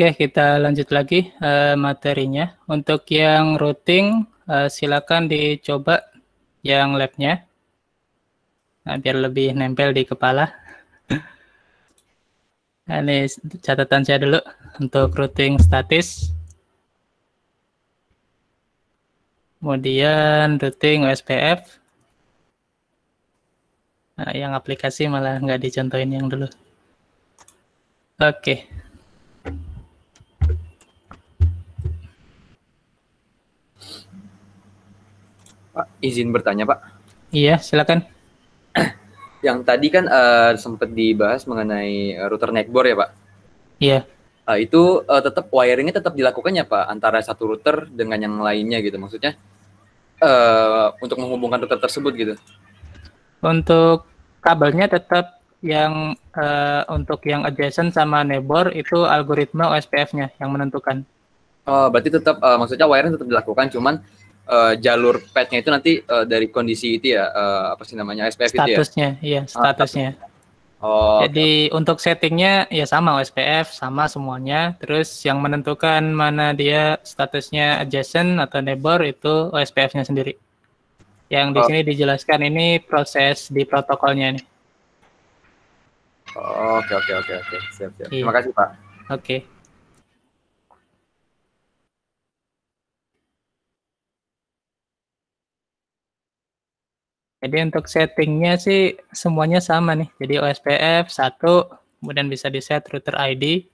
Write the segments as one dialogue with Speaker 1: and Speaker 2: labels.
Speaker 1: Oke, kita lanjut lagi uh, materinya. Untuk yang routing, uh, silakan dicoba yang labnya. Nah, biar lebih nempel di kepala. nah, ini catatan saya dulu untuk routing statis. Kemudian routing OSPF. Nah, yang aplikasi malah nggak dicontohin yang dulu. Oke, okay. Pak, izin bertanya Pak. Iya, silakan. Yang tadi kan uh, eh, sempat dibahas mengenai eh, router neckboard ya Pak. Iya. Uh, itu uh, tetap wiringnya tetap dilakukan ya Pak antara satu router dengan yang lainnya gitu maksudnya uh, untuk menghubungkan router tersebut gitu. Untuk kabelnya tetap yang uh, untuk yang adjacent sama neighbor itu algoritma OSPF-nya yang menentukan. Oh, berarti tetap uh, maksudnya wiring tetap dilakukan, cuman Eh, jalur petnya itu nanti uh, dari kondisi itu ya uh, apa sih namanya SPF statusnya, itu ya? Statusnya, Iya, ah, statusnya. Ah, Oh, Jadi okay. untuk settingnya ya sama SPF sama semuanya. Terus yang menentukan mana dia statusnya adjacent atau neighbor itu spf nya sendiri. Yang di oh. sini dijelaskan ini proses di protokolnya nih. Oh, oke oke oke oke. Siap siap. Iya. Terima kasih Pak. Oke. Okay. Jadi untuk settingnya sih semuanya sama nih. Jadi OSPF 1, kemudian bisa di set router ID,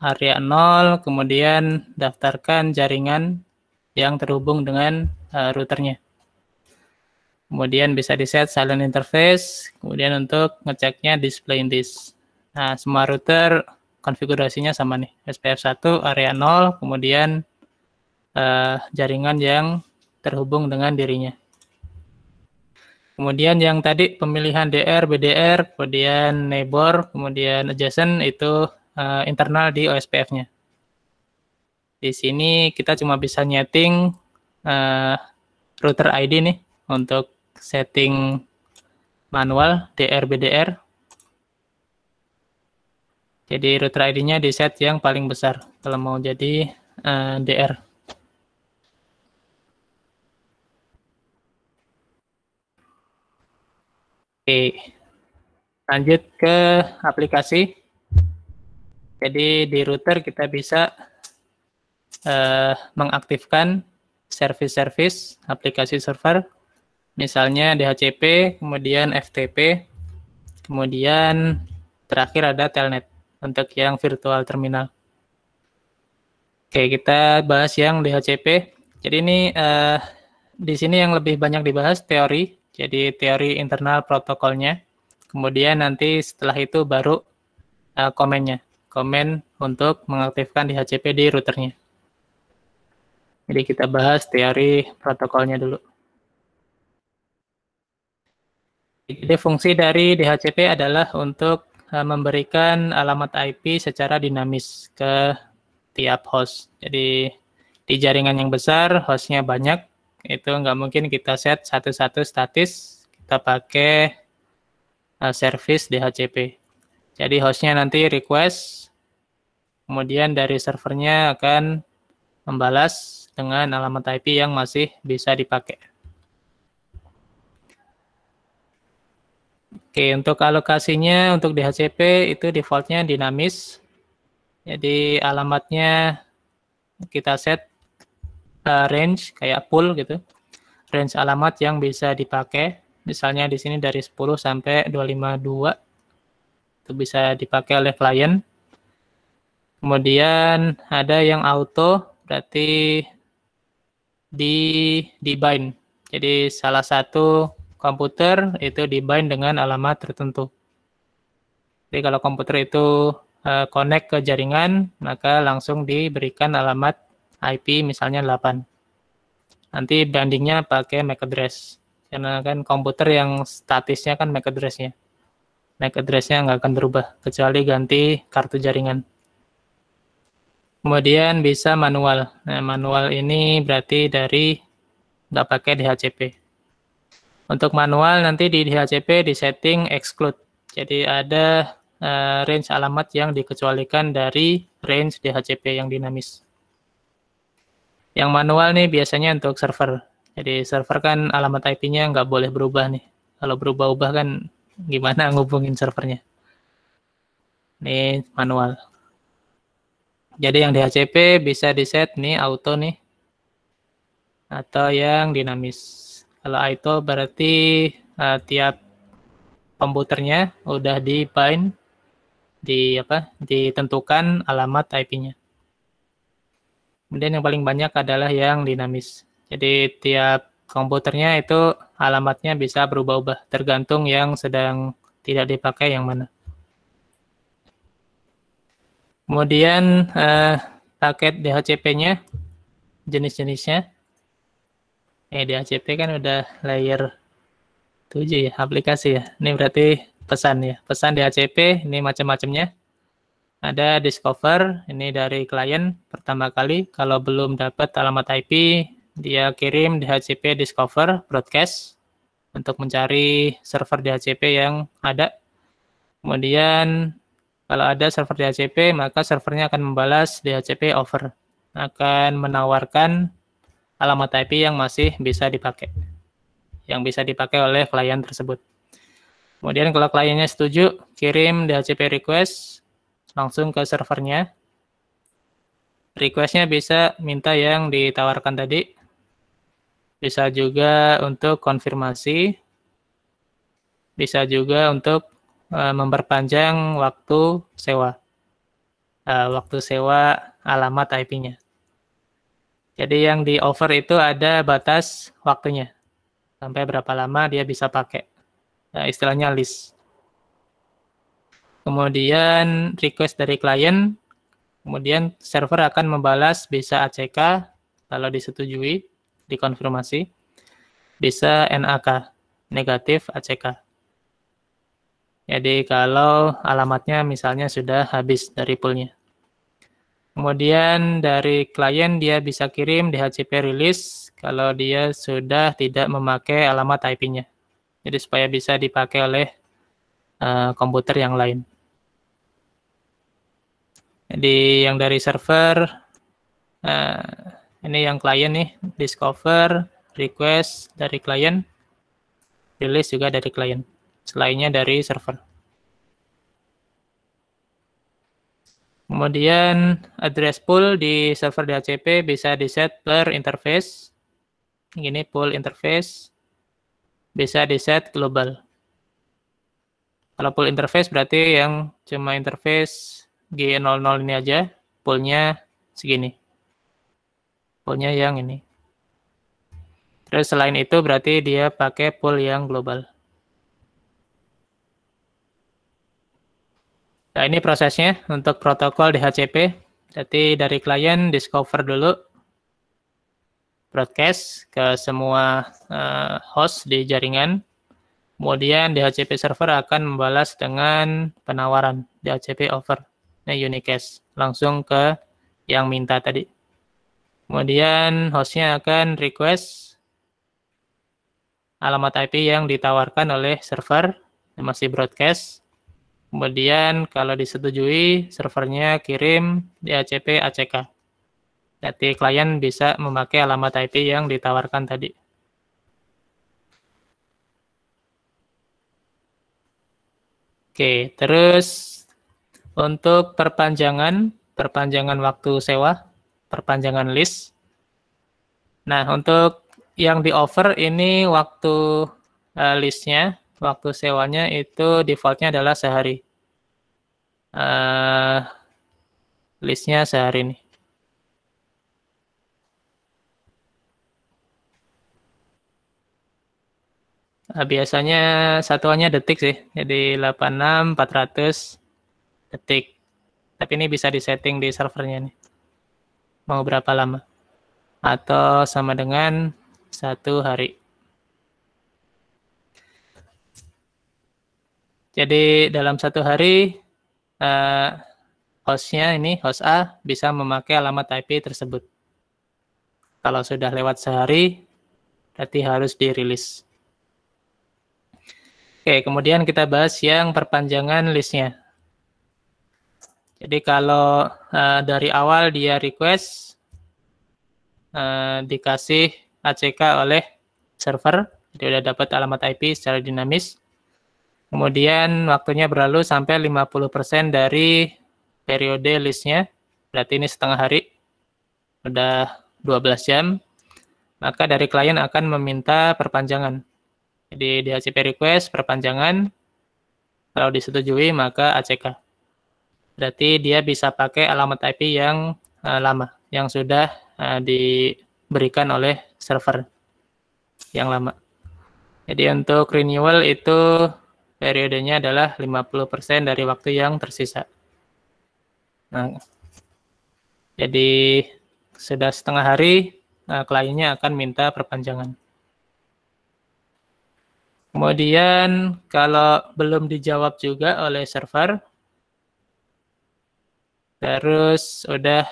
Speaker 1: area 0, kemudian daftarkan jaringan yang terhubung dengan uh, routernya. Kemudian bisa di set silent interface, kemudian untuk ngeceknya display this. Nah, semua router konfigurasinya sama nih. SPF 1, area 0, kemudian uh, jaringan yang terhubung dengan dirinya. Kemudian yang tadi pemilihan DR, BDR, kemudian neighbor, kemudian adjacent itu uh, internal di OSPF-nya. Di sini kita cuma bisa nyeting uh, router ID nih untuk setting manual DR, BDR. Jadi router ID-nya di set yang paling besar kalau mau jadi uh, eh, DR. Oke, lanjut ke aplikasi. Jadi di router kita bisa uh, mengaktifkan service-service aplikasi server, misalnya DHCP, kemudian FTP, kemudian terakhir ada telnet untuk yang virtual terminal. Oke, kita bahas yang DHCP. Jadi ini uh, di sini yang lebih banyak dibahas teori jadi teori internal protokolnya. Kemudian nanti setelah itu baru uh, komennya. Komen untuk mengaktifkan di HCP di routernya. Jadi kita bahas teori protokolnya dulu. Jadi fungsi dari DHCP adalah untuk eh, memberikan alamat IP secara dinamis ke tiap host. Jadi di jaringan yang besar, hostnya banyak, itu nggak mungkin kita set satu-satu statis kita pakai uh, service DHCP jadi hostnya nanti request kemudian dari servernya akan membalas dengan alamat IP yang masih bisa dipakai Oke, untuk alokasinya untuk DHCP itu defaultnya dinamis. Jadi alamatnya kita set uh, range kayak pool gitu. Range alamat yang bisa dipakai. Misalnya di sini dari 10 sampai 252 itu bisa dipakai oleh klien. Kemudian ada yang auto berarti di di bind, Jadi salah satu komputer itu bind dengan alamat tertentu. Jadi kalau komputer itu uh, connect ke jaringan, maka langsung diberikan alamat IP misalnya 8. Nanti bandingnya pakai MAC address. Karena kan komputer yang statisnya kan MAC addressnya, MAC addressnya nggak akan berubah, kecuali ganti kartu jaringan. Kemudian bisa manual. Nah, manual ini berarti dari nggak pakai DHCP. Untuk manual nanti di DHCP di setting exclude. Jadi ada uh, range alamat yang dikecualikan dari range DHCP yang dinamis. Yang manual nih biasanya untuk server. Jadi server kan alamat IP-nya nggak boleh berubah nih. Kalau berubah-ubah kan gimana ngubungin servernya. Ini manual. Jadi yang DHCP bisa di set nih auto nih. Atau yang dinamis. Kalau auto berarti uh, tiap komputernya udah di bind di apa ditentukan alamat IP-nya. Kemudian yang paling banyak adalah yang dinamis. Jadi tiap komputernya itu alamatnya bisa berubah-ubah tergantung yang sedang tidak dipakai yang mana. Kemudian eh, paket DHCP-nya, jenis-jenisnya. Eh, DHCP kan udah layer 7 ya, aplikasi ya. Ini berarti pesan ya, pesan DHCP, ini macam-macamnya ada discover ini dari klien pertama kali kalau belum dapat alamat IP dia kirim DHCP discover broadcast untuk mencari server DHCP yang ada kemudian kalau ada server DHCP maka servernya akan membalas DHCP over akan menawarkan alamat IP yang masih bisa dipakai yang bisa dipakai oleh klien tersebut kemudian kalau kliennya setuju kirim DHCP request langsung ke servernya. Requestnya bisa minta yang ditawarkan tadi. Bisa juga untuk konfirmasi. Bisa juga untuk uh, memperpanjang waktu sewa. Uh, waktu sewa alamat IP-nya. Jadi yang di offer itu ada batas waktunya. Sampai berapa lama dia bisa pakai. Nah, istilahnya list kemudian request dari klien, kemudian server akan membalas bisa ACK kalau disetujui, dikonfirmasi, bisa NAK, negatif ACK. Jadi kalau alamatnya misalnya sudah habis dari poolnya. Kemudian dari klien dia bisa kirim DHCP release kalau dia sudah tidak memakai alamat IP-nya. Jadi supaya bisa dipakai oleh uh, komputer yang lain. Jadi yang dari server, eh, ini yang klien nih, discover, request dari klien, release juga dari klien. Selainnya dari server. Kemudian address pool di server DHCP bisa di set per interface. Ini pool interface bisa di set global. Kalau pool interface berarti yang cuma interface G00 ini aja poolnya segini. Poolnya yang ini. Terus selain itu berarti dia pakai pool yang global. Nah ini prosesnya untuk protokol DHCP. Jadi dari klien discover dulu broadcast ke semua uh, host di jaringan. Kemudian DHCP server akan membalas dengan penawaran DHCP offer nah unicast langsung ke yang minta tadi kemudian hostnya akan request alamat IP yang ditawarkan oleh server yang masih broadcast kemudian kalau disetujui servernya kirim DHCP ACK jadi klien bisa memakai alamat IP yang ditawarkan tadi Oke, terus untuk perpanjangan, perpanjangan waktu sewa, perpanjangan list. Nah, untuk yang di offer ini waktu uh, eh, listnya, waktu sewanya itu defaultnya adalah sehari. Uh, eh, listnya sehari ini. Eh, biasanya satuannya detik sih, jadi 86, 400, detik. Tapi ini bisa disetting di servernya nih. Mau berapa lama? Atau sama dengan satu hari. Jadi dalam satu hari uh, hostnya ini host A bisa memakai alamat IP tersebut. Kalau sudah lewat sehari, berarti harus dirilis. Oke, kemudian kita bahas yang perpanjangan listnya. Jadi kalau uh, dari awal dia request uh, dikasih ACK oleh server, jadi udah dapat alamat IP secara dinamis. Kemudian waktunya berlalu sampai 50% dari periode listnya, berarti ini setengah hari, udah 12 jam, maka dari klien akan meminta perpanjangan. Jadi di ACP request perpanjangan, kalau disetujui maka ACK berarti dia bisa pakai alamat IP yang uh, lama, yang sudah uh, diberikan oleh server yang lama. Jadi untuk renewal itu periodenya adalah 50% dari waktu yang tersisa. Nah, jadi sudah setengah hari nah, kliennya akan minta perpanjangan. Kemudian kalau belum dijawab juga oleh server, Terus udah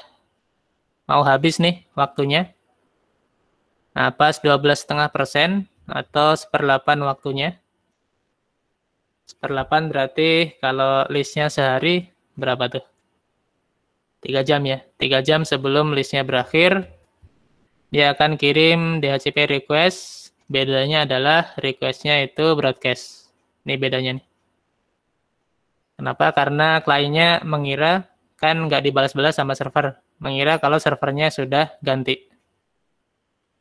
Speaker 1: mau habis nih waktunya. Nah, pas 12,5 persen atau seperdelapan waktunya. Seperdelapan berarti kalau listnya sehari berapa tuh? Tiga jam ya. Tiga jam sebelum listnya berakhir, dia akan kirim DHCP request. Bedanya adalah requestnya itu broadcast. Ini bedanya nih. Kenapa? Karena kliennya mengira kan nggak dibalas-balas sama server, mengira kalau servernya sudah ganti.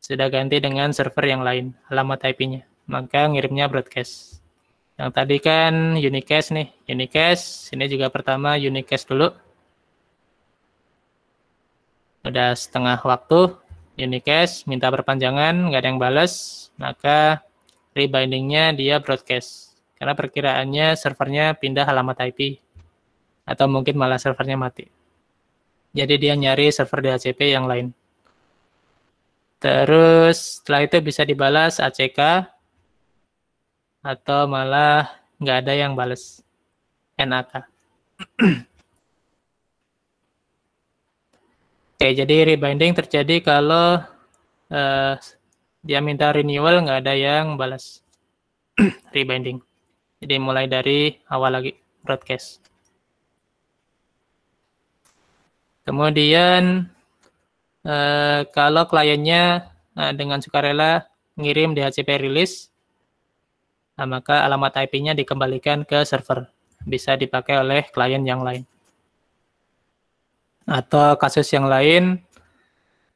Speaker 1: Sudah ganti dengan server yang lain, alamat IP-nya. Maka ngirimnya broadcast. Yang tadi kan unicast nih, unicast. Ini juga pertama unicast dulu. Udah setengah waktu, unicast, minta perpanjangan, nggak ada yang balas, maka rebindingnya dia broadcast. Karena perkiraannya servernya pindah alamat IP atau mungkin malah servernya mati. Jadi dia nyari server DHCP yang lain. Terus setelah itu bisa dibalas ACK atau malah nggak ada yang balas NAK. Oke, jadi rebinding terjadi kalau uh, dia minta renewal nggak ada yang balas rebinding. Jadi mulai dari awal lagi broadcast. Kemudian eh, kalau kliennya eh, dengan sukarela ngirim DHCP release, nah, maka alamat IP-nya dikembalikan ke server. Bisa dipakai oleh klien yang lain. Atau kasus yang lain,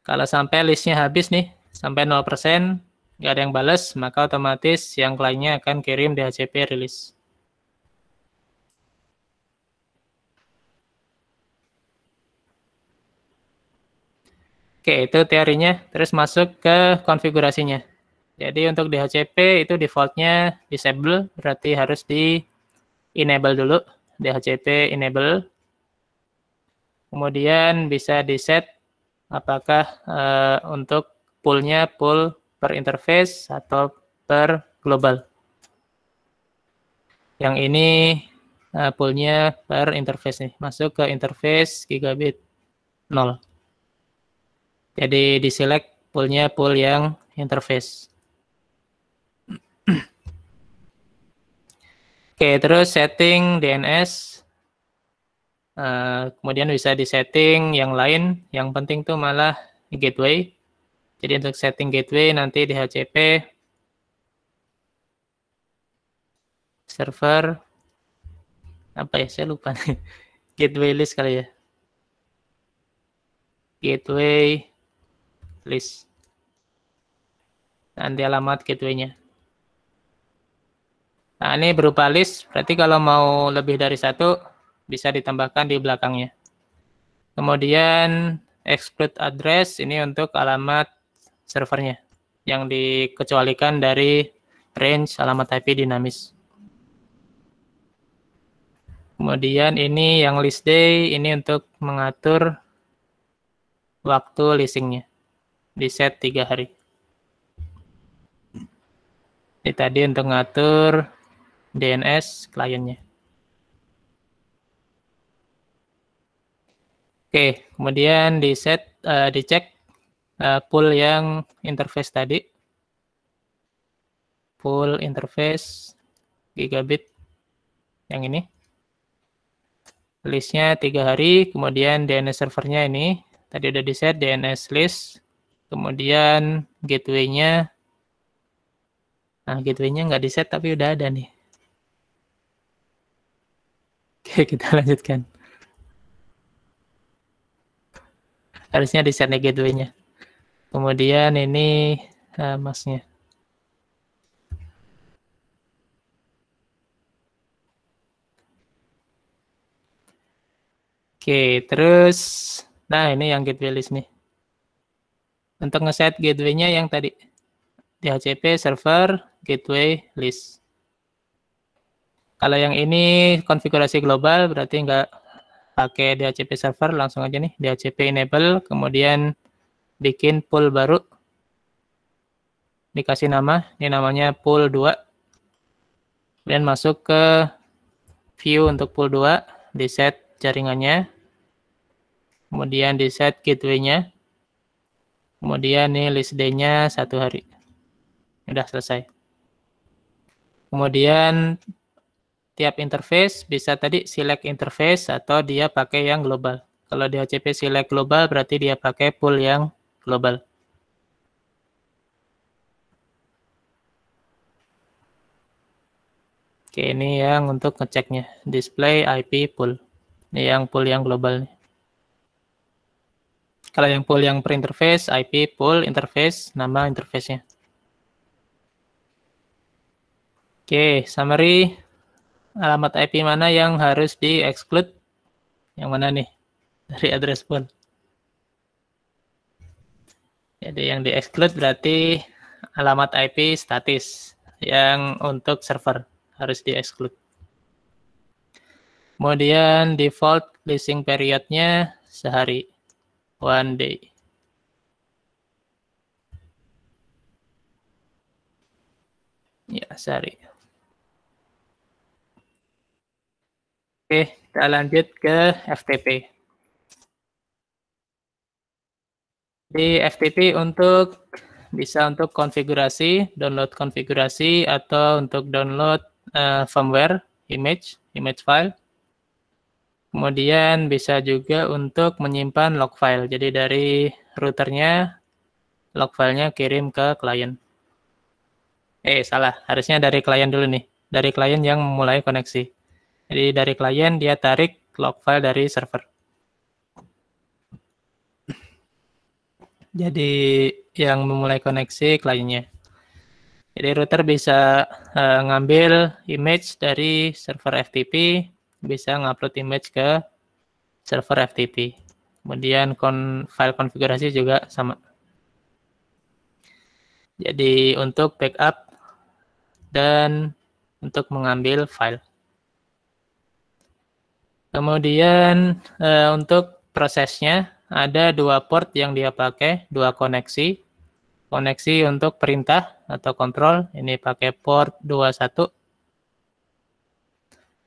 Speaker 1: kalau sampai listnya habis nih, sampai 0%, nggak ada yang balas, maka otomatis yang kliennya akan kirim DHCP release. Oke, itu teorinya. Terus masuk ke konfigurasinya. Jadi untuk DHCP itu defaultnya disable, berarti harus di enable dulu. DHCP enable. Kemudian bisa di set apakah uh, untuk poolnya pool per interface atau per global. Yang ini uh, poolnya per interface nih, masuk ke interface gigabit 0. Jadi di select poolnya pool yang interface. Oke, terus setting DNS. Uh, eh, kemudian bisa di setting yang lain. Yang penting tuh malah gateway. Jadi untuk setting gateway nanti di HCP server apa ya saya lupa gateway list kali ya gateway list. Nanti alamat gateway-nya. Nah, ini berupa list, berarti kalau mau lebih dari satu, bisa ditambahkan di belakangnya. Kemudian exclude address, ini untuk alamat servernya, yang dikecualikan dari range alamat IP dinamis. Kemudian ini yang list day, ini untuk mengatur waktu leasingnya di set tiga hari. Ini tadi untuk ngatur DNS kliennya. Oke, kemudian di set uh, dicek uh, pool yang interface tadi. Pool interface gigabit yang ini. Listnya tiga hari, kemudian DNS servernya ini. Tadi udah di set DNS list Kemudian gateway-nya. Nah, gateway-nya nggak di-set tapi udah ada nih. Oke, kita lanjutkan. Harusnya di-set nih gateway-nya. Kemudian ini uh, eh, masnya. Oke, terus nah ini yang gateway list nih untuk ngeset gateway-nya yang tadi DHCP server gateway list. Kalau yang ini konfigurasi global berarti nggak pakai DHCP server langsung aja nih DHCP enable kemudian bikin pool baru dikasih nama ini namanya pool 2 kemudian masuk ke view untuk pool 2 di set jaringannya kemudian di set gateway-nya Kemudian nih list day-nya satu hari. sudah selesai. Kemudian tiap interface bisa tadi select interface atau dia pakai yang global. Kalau di OCP select global berarti dia pakai pool yang global. Oke, ini yang untuk ngeceknya. Display IP pool. Ini yang pool yang global. nih. Kalau yang pool yang per interface, IP pool interface, nama interface-nya. Oke, summary alamat IP mana yang harus di exclude? Yang mana nih? Dari address pool. Jadi yang di exclude berarti alamat IP statis yang untuk server harus di exclude. Kemudian default leasing periodnya sehari. One day. Ya, sehari. Oke, kita lanjut ke FTP. Di FTP untuk bisa untuk konfigurasi, download konfigurasi atau untuk download uh, firmware, image, image file. Kemudian bisa juga untuk menyimpan log file. Jadi dari routernya log filenya kirim ke klien. Eh, salah. Harusnya dari klien dulu nih. Dari klien yang mulai koneksi. Jadi dari klien dia tarik log file dari server. Jadi yang memulai koneksi kliennya. Jadi router bisa uh, ngambil image dari server FTP, bisa ngupload image ke server FTP. Kemudian kon file konfigurasi juga sama. Jadi untuk backup dan untuk mengambil file. Kemudian e, untuk prosesnya ada dua port yang dia pakai, dua koneksi. Koneksi untuk perintah atau kontrol ini pakai port 21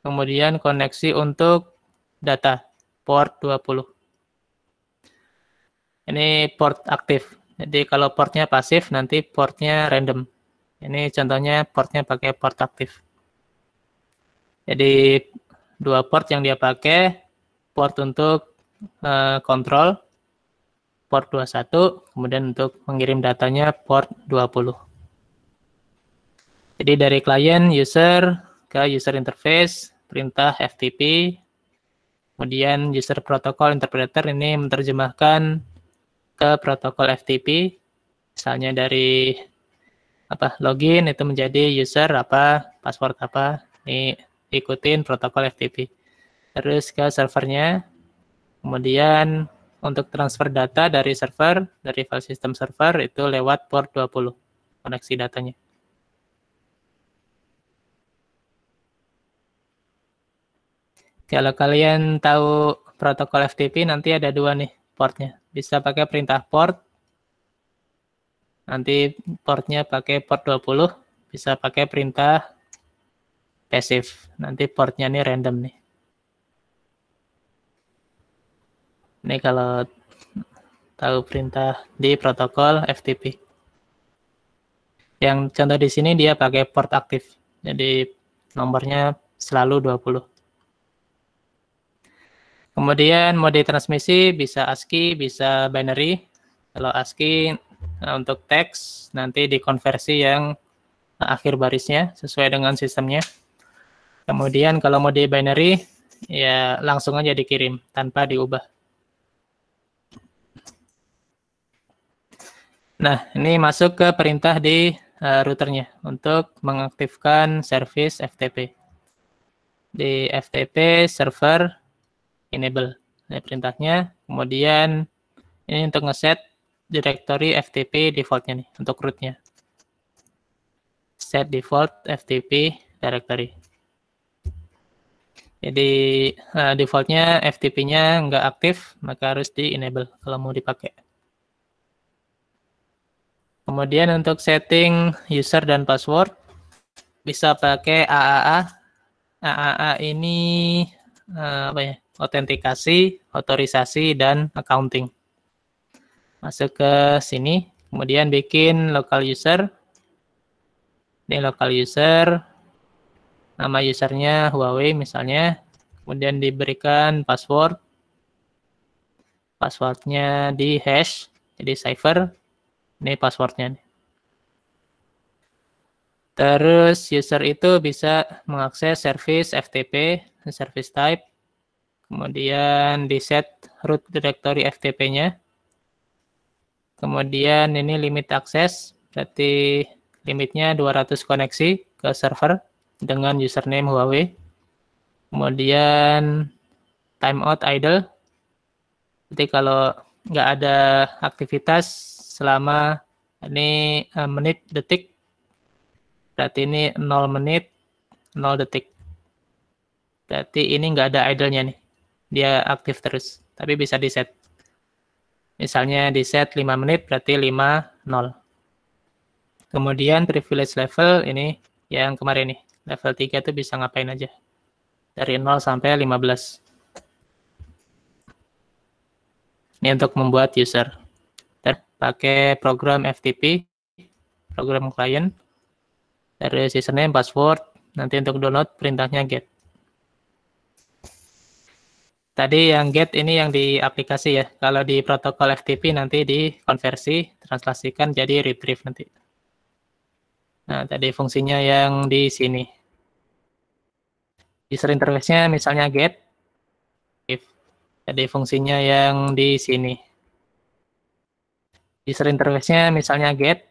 Speaker 1: Kemudian koneksi untuk data port 20. Ini port aktif. Jadi kalau portnya pasif nanti portnya random. Ini contohnya portnya pakai port aktif. Jadi dua port yang dia pakai, port untuk eh, kontrol uh, port 21, kemudian untuk mengirim datanya port 20. Jadi dari klien, user, ke user interface, perintah FTP, kemudian user protocol interpreter ini menerjemahkan ke protokol FTP, misalnya dari apa login itu menjadi user apa, password apa, ini ikutin protokol FTP. Terus ke servernya, kemudian untuk transfer data dari server, dari file system server itu lewat port 20 koneksi datanya. Kalau kalian tahu protokol FTP nanti ada dua nih portnya. Bisa pakai perintah port. Nanti portnya pakai port 20. Bisa pakai perintah pasif. Nanti portnya ini random nih. Ini kalau tahu perintah di protokol FTP. Yang contoh di sini dia pakai port aktif. Jadi nomornya selalu 20. Kemudian mode transmisi bisa ASCII, bisa binary. Kalau ASCII nah, untuk teks nanti dikonversi yang akhir barisnya sesuai dengan sistemnya. Kemudian kalau mode binary ya langsung aja dikirim tanpa diubah. Nah, ini masuk ke perintah di uh, routernya untuk mengaktifkan service FTP. Di FTP server enable. Ini nah, perintahnya. Kemudian ini untuk ngeset directory FTP defaultnya nih untuk rootnya. Set default FTP directory. Jadi uh, defaultnya FTP-nya nggak aktif, maka harus di enable kalau mau dipakai. Kemudian untuk setting user dan password bisa pakai AAA. AAA ini uh, apa ya? autentikasi, otorisasi, dan accounting. Masuk ke sini, kemudian bikin local user. Ini local user, nama usernya Huawei misalnya, kemudian diberikan password. Passwordnya di hash, jadi cipher. Ini passwordnya. Terus user itu bisa mengakses service FTP, service type, Kemudian di set root directory FTP-nya. Kemudian ini limit akses, berarti limitnya 200 koneksi ke server dengan username Huawei. Kemudian timeout idle. Jadi kalau nggak ada aktivitas selama ini eh, menit detik, berarti ini 0 menit 0 detik. Berarti ini nggak ada idle-nya nih dia aktif terus, tapi bisa di set. Misalnya di set 5 menit berarti 5 0. Kemudian privilege level ini yang kemarin nih, level 3 itu bisa ngapain aja. Dari 0 sampai 15. Ini untuk membuat user. Terpakai program FTP, program client. Dari username, password, nanti untuk download perintahnya get. Tadi yang get ini yang di aplikasi ya. Kalau di protokol FTP nanti dikonversi, translasikan jadi retrieve nanti. Nah, tadi fungsinya yang di sini. User interface-nya misalnya get, if. Jadi fungsinya yang di sini. User interface-nya misalnya get,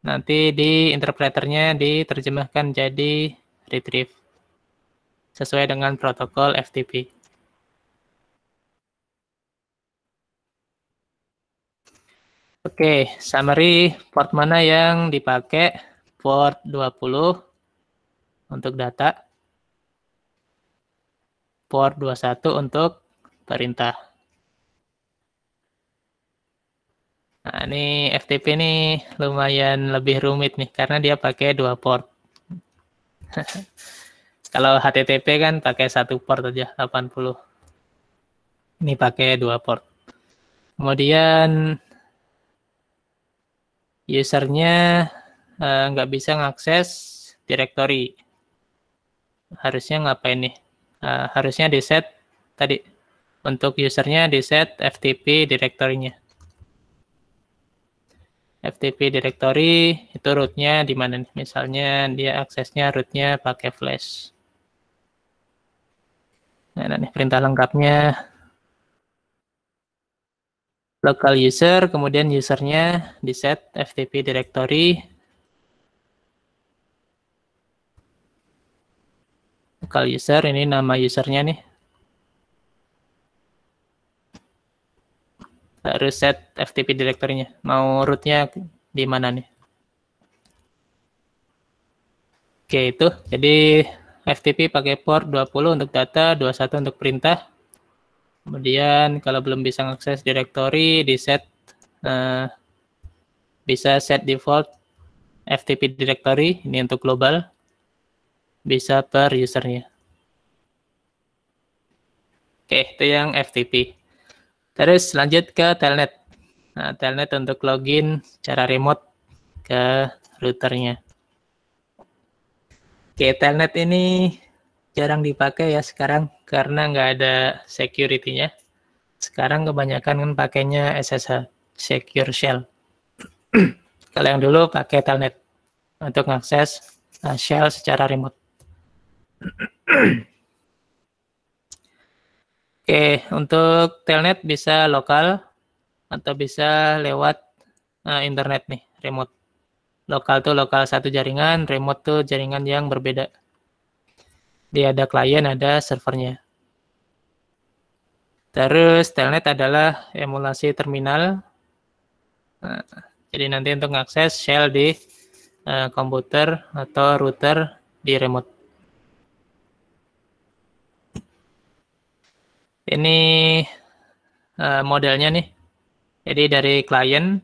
Speaker 1: nanti di interpreternya diterjemahkan jadi retrieve sesuai dengan protokol FTP. Oke, summary port mana yang dipakai? Port 20 untuk data. Port 21 untuk perintah. Nah, ini FTP ini lumayan lebih rumit nih karena dia pakai dua port. Kalau HTTP kan pakai satu port aja 80. Ini pakai dua port. Kemudian usernya uh, nggak bisa mengakses directory. Harusnya ngapain nih? Uh, harusnya di set tadi untuk usernya di set FTP directory-nya. FTP directory itu rootnya di mana nih? Misalnya dia aksesnya rootnya pakai flash. Nah, ini perintah lengkapnya local user, kemudian usernya di set FTP directory local user, ini nama usernya nih. Harus set FTP directory-nya. Mau rootnya di mana nih? Oke, itu. Jadi FTP pakai port 20 untuk data, 21 untuk perintah. Kemudian kalau belum bisa mengakses directory di set uh, eh, bisa set default FTP directory ini untuk global bisa per usernya. Oke, itu yang FTP. Terus lanjut ke telnet. Nah, telnet untuk login secara remote ke routernya. Oke, telnet ini jarang dipakai ya sekarang karena nggak ada security-nya. Sekarang kebanyakan kan pakainya SSH, Secure Shell. Kalau yang dulu pakai telnet untuk mengakses uh, eh, shell secara remote. Oke, untuk telnet bisa lokal atau bisa lewat uh, internet nih, remote. Lokal tuh lokal satu jaringan, remote tuh jaringan yang berbeda. Jadi ada klien, ada servernya. Terus telnet adalah emulasi terminal. Nah, jadi nanti untuk mengakses shell di uh, komputer atau router di remote. Ini uh, modelnya nih. Jadi dari klien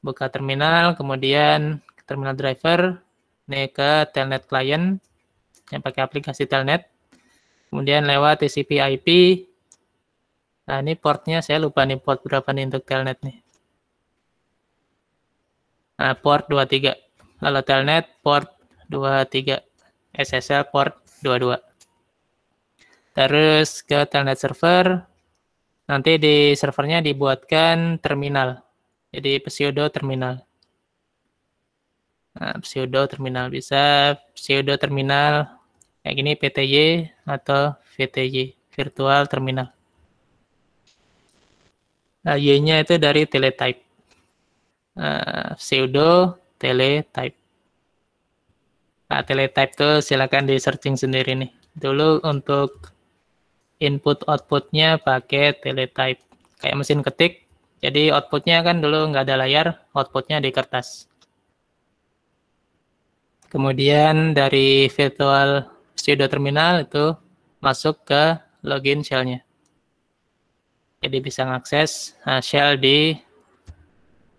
Speaker 1: buka terminal, kemudian terminal driver, ini ke telnet client, yang pakai aplikasi telnet. Kemudian lewat TCP IP. Nah, ini portnya saya lupa nih port berapa nih untuk telnet nih. Nah, port 23. Lalu telnet port 23. SSL port 22. Terus ke telnet server. Nanti di servernya dibuatkan terminal. Jadi pseudo terminal. Nah, pseudo terminal bisa pseudo terminal kayak gini PTY atau VTY virtual terminal nah, Y-nya itu dari teletype uh, pseudo teletype nah, teletype tuh silakan di searching sendiri nih dulu untuk input outputnya pakai teletype kayak mesin ketik jadi outputnya kan dulu nggak ada layar outputnya di kertas kemudian dari virtual studio terminal itu masuk ke login shellnya. Jadi bisa mengakses uh, shell di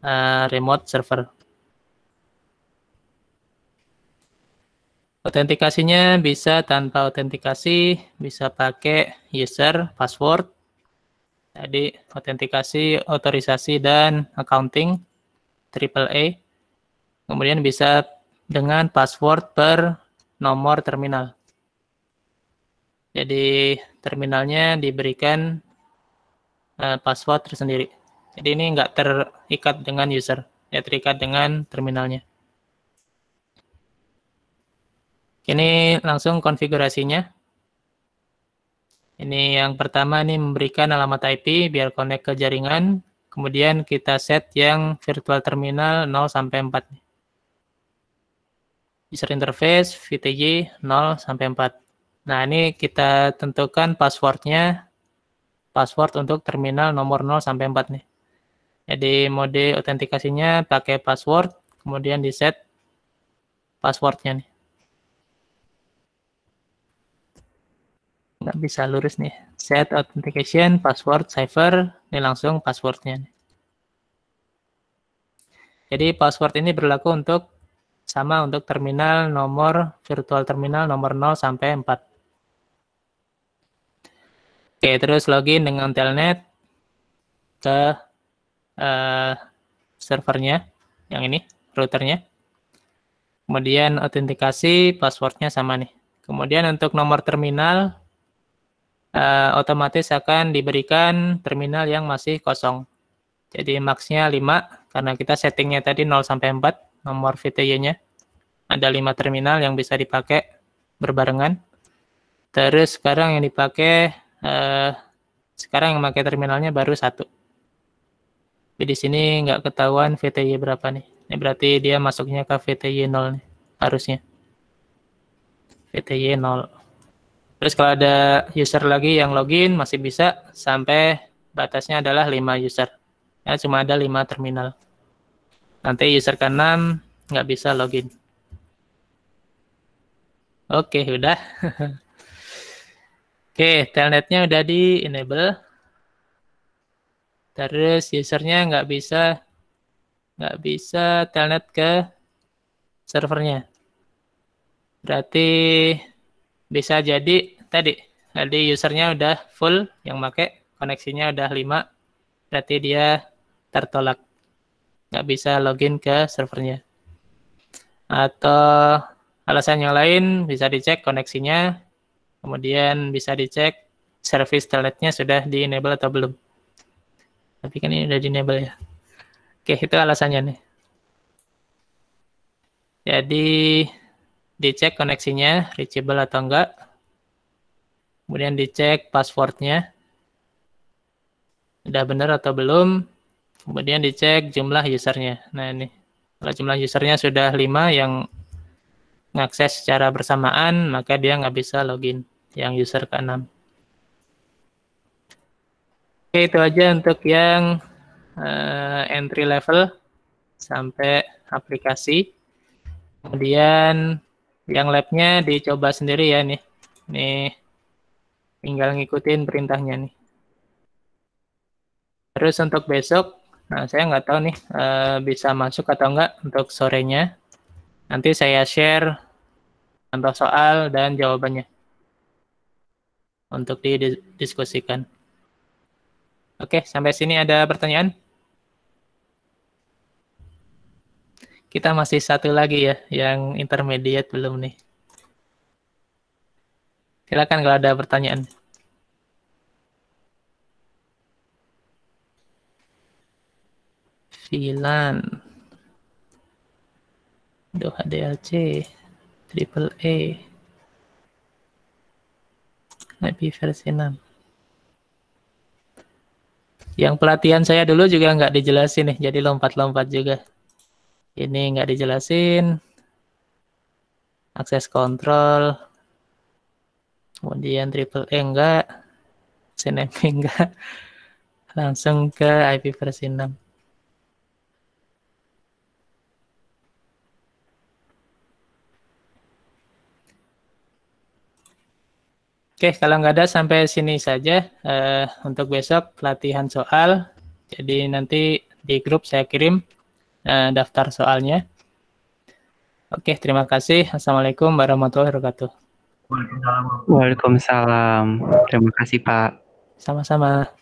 Speaker 1: uh, remote server. Autentikasinya bisa tanpa autentikasi, bisa pakai user, password, jadi autentikasi, otorisasi, dan accounting, triple AAA. Kemudian bisa dengan password per nomor terminal. Jadi terminalnya diberikan uh, password tersendiri. Jadi ini nggak terikat dengan user, ya terikat dengan terminalnya. Ini langsung konfigurasinya. Ini yang pertama ini memberikan alamat IP biar connect ke jaringan. Kemudian kita set yang virtual terminal 0 sampai 4. User interface VTG 0 sampai 4. Nah, ini kita tentukan passwordnya, password untuk terminal nomor 0 sampai 4 nih. Jadi mode autentikasinya pakai password, kemudian di set passwordnya nih. Nggak bisa lurus nih. Set authentication, password, cipher, ini langsung passwordnya nih. Jadi password ini berlaku untuk sama untuk terminal nomor virtual terminal nomor 0 sampai 4. Oke, terus login dengan telnet ke uh, servernya yang ini, routernya. Kemudian autentikasi passwordnya sama nih. Kemudian untuk nomor terminal uh, otomatis akan diberikan terminal yang masih kosong. Jadi maxnya 5 karena kita settingnya tadi 0 sampai 4 nomor VTY-nya. Ada 5 terminal yang bisa dipakai berbarengan. Terus sekarang yang dipakai eh, sekarang yang pakai terminalnya baru satu. Tapi di sini nggak ketahuan VTY berapa nih. Ini berarti dia masuknya ke VTY 0 nih, harusnya. VTY 0. Terus kalau ada user lagi yang login masih bisa sampai batasnya adalah 5 user. Ya, cuma ada 5 terminal. Nanti user kanan nggak bisa login. Oke, udah. Oke, telnetnya udah di enable. Terus usernya nggak bisa nggak bisa telnet ke servernya. Berarti bisa jadi tadi tadi usernya udah full yang make koneksinya udah 5 berarti dia tertolak nggak bisa login ke servernya atau alasan yang lain bisa dicek koneksinya Kemudian bisa dicek service telnetnya sudah di enable atau belum. Tapi kan ini udah di enable ya. Oke, itu alasannya nih. Jadi dicek koneksinya reachable atau enggak. Kemudian dicek passwordnya. sudah benar atau belum. Kemudian dicek jumlah usernya. Nah ini. Kalau jumlah usernya sudah 5 yang mengakses secara bersamaan, maka dia nggak bisa login yang user ke-6. Oke, itu aja untuk yang uh, entry level sampai aplikasi. Kemudian yang labnya dicoba sendiri ya nih. Nih tinggal ngikutin perintahnya nih. Terus untuk besok, nah saya nggak tahu nih e, bisa masuk atau nggak untuk sorenya. Nanti saya share contoh soal dan jawabannya untuk didiskusikan. Oke, sampai sini ada pertanyaan? Kita masih satu lagi ya, yang intermediate belum nih. Silakan kalau ada pertanyaan. Filan. Doha DLC, Triple A. Nabi versi 6. Yang pelatihan saya dulu juga nggak dijelasin nih, jadi lompat-lompat juga. Ini nggak dijelasin. Akses kontrol. Kemudian triple E enggak. CNMP enggak. Langsung ke IP versi 6. Oke, kalau nggak ada sampai sini saja uh, untuk besok latihan soal. Jadi nanti di grup saya kirim uh, daftar soalnya. Oke, terima kasih. Assalamualaikum warahmatullahi wabarakatuh. Waalaikumsalam. Waalaikumsalam. Terima kasih Pak. Sama-sama.